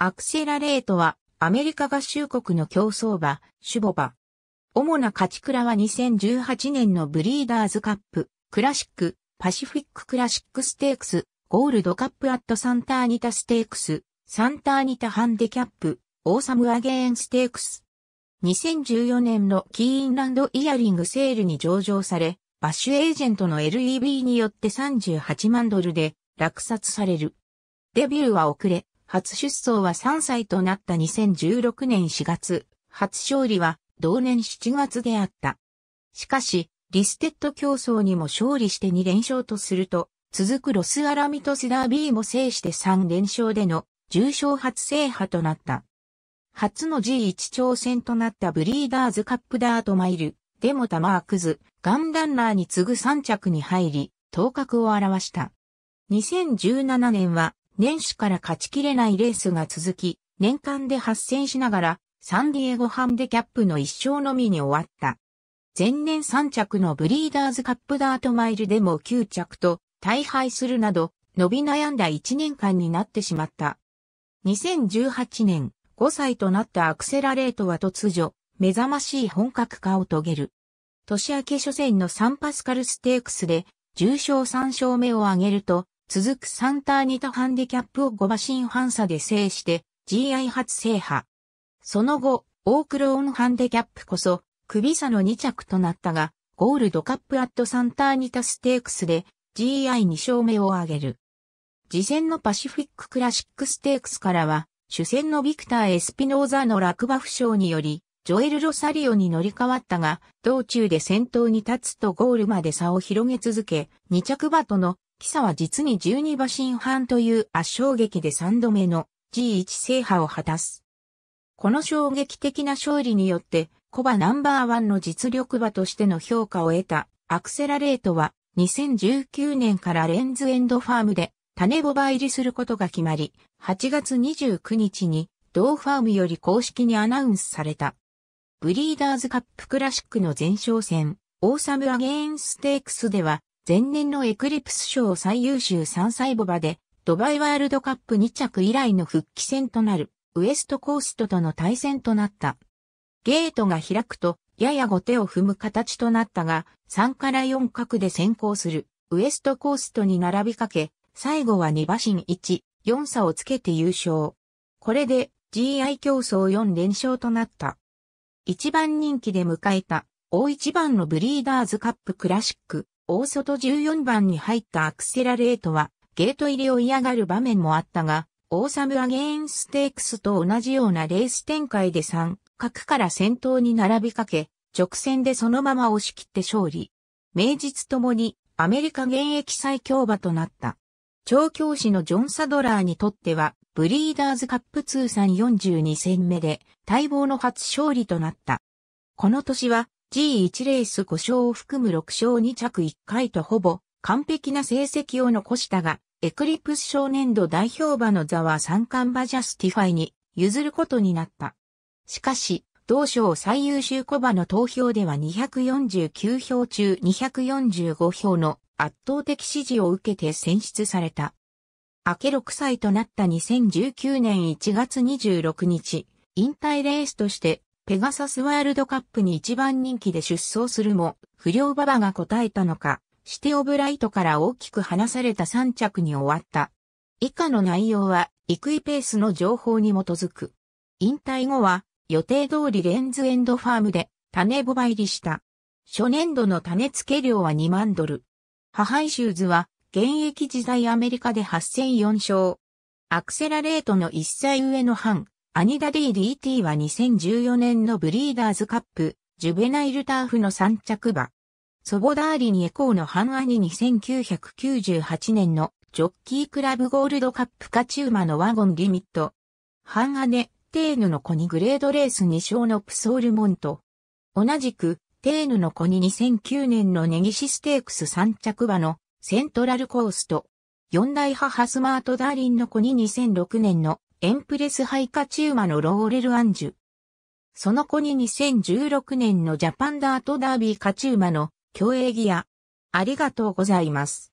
アクセラレートは、アメリカ合衆国の競争馬、シュボバ。主な勝ち倉は2018年のブリーダーズカップ、クラシック、パシフィッククラシックステークス、ゴールドカップアットサンターニタステークス、サンターニタハンデキャップ、オーサムアゲーンステークス。2014年のキーンランドイヤリングセールに上場され、バッシュエージェントの LEB によって38万ドルで落札される。デビューは遅れ、初出走は3歳となった2016年4月、初勝利は同年7月であった。しかし、リステッド競争にも勝利して2連勝とすると、続くロスアラミトスダービーも制して3連勝での重賞初制覇となった。初の G1 挑戦となったブリーダーズカップダートマイル、でもタマークズ、ガンランナーに次ぐ3着に入り、頭角を表した。2017年は年始から勝ちきれないレースが続き、年間で発戦しながら、サンディエゴハンデキャップの一勝のみに終わった。前年3着のブリーダーズカップダートマイルでも9着と、大敗するなど、伸び悩んだ1年間になってしまった。2018年、5歳となったアクセラレートは突如、目覚ましい本格化を遂げる。年明け初戦のサンパスカルステークスで、重賞3勝目を挙げると、続くサンターニタハンディキャップを5馬身半差で制して GI 初制覇。その後、オークローンハンディキャップこそ、首差の2着となったが、ゴールドカップアットサンターニタステークスで GI2 勝目を挙げる。次戦のパシフィッククラシックステークスからは、主戦のビクター・エスピノーザの落馬負傷により、ジョエル・ロサリオに乗り換わったが、道中で先頭に立つとゴールまで差を広げ続け、2着馬とのキサは実に12馬身半という圧勝劇で3度目の G1 制覇を果たす。この衝撃的な勝利によって、コバナンバーワンの実力馬としての評価を得たアクセラレートは2019年からレンズエンドファームで種ボバ入りすることが決まり、8月29日に同ファームより公式にアナウンスされた。ブリーダーズカップクラシックの前哨戦、オーサムアゲインステークスでは前年のエクリプス賞最優秀3歳ボバで、ドバイワールドカップ2着以来の復帰戦となる、ウエストコーストとの対戦となった。ゲートが開くと、やや後手を踏む形となったが、3から4角で先行する、ウエストコーストに並びかけ、最後は2馬身1、4差をつけて優勝。これで、GI 競争4連勝となった。1番人気で迎えた、大一番のブリーダーズカップクラシック、大外14番に入ったアクセラレートは、ゲート入りを嫌がる場面もあったが、オーサムアゲインステークスと同じようなレース展開で3、角から先頭に並びかけ、直線でそのまま押し切って勝利。名実ともにアメリカ現役最強馬となった。調教師のジョン・サドラーにとっては、ブリーダーズカップ通算42戦目で待望の初勝利となった。この年は G1 レース5勝を含む6勝2着1回とほぼ完璧な成績を残したが、エクリプス少年度代表馬の座は三冠馬ジャスティファイに譲ることになった。しかし、同賞最優秀小馬の投票では249票中245票の圧倒的支持を受けて選出された。明け6歳となった2019年1月26日、引退レースとしてペガサスワールドカップに一番人気で出走するも、不良馬場が答えたのか、シテオブライトから大きく離された3着に終わった。以下の内容は、イクイペースの情報に基づく。引退後は、予定通りレンズエンドファームで、種ボバ入りした。初年度の種付け量は2万ドル。母イシューズは、現役時代アメリカで8004勝。アクセラレートの1歳上の半、アニダデテ d t は2014年のブリーダーズカップ、ジュベナイルターフの3着馬。ソボダーリにエコーの半アニ2998年のジョッキークラブゴールドカップ勝ち馬のワゴンリミット。半アネ、テーヌの子にグレードレース2勝のプソールモント。同じく、テーヌの子に2009年のネギシステークス3着馬のセントラルコースト。四大母スマートダーリンの子に2006年のエンプレスハイカチウマのローレル・アンジュ。その子に2016年のジャパンダートダービーカューマの競泳ギア。ありがとうございます。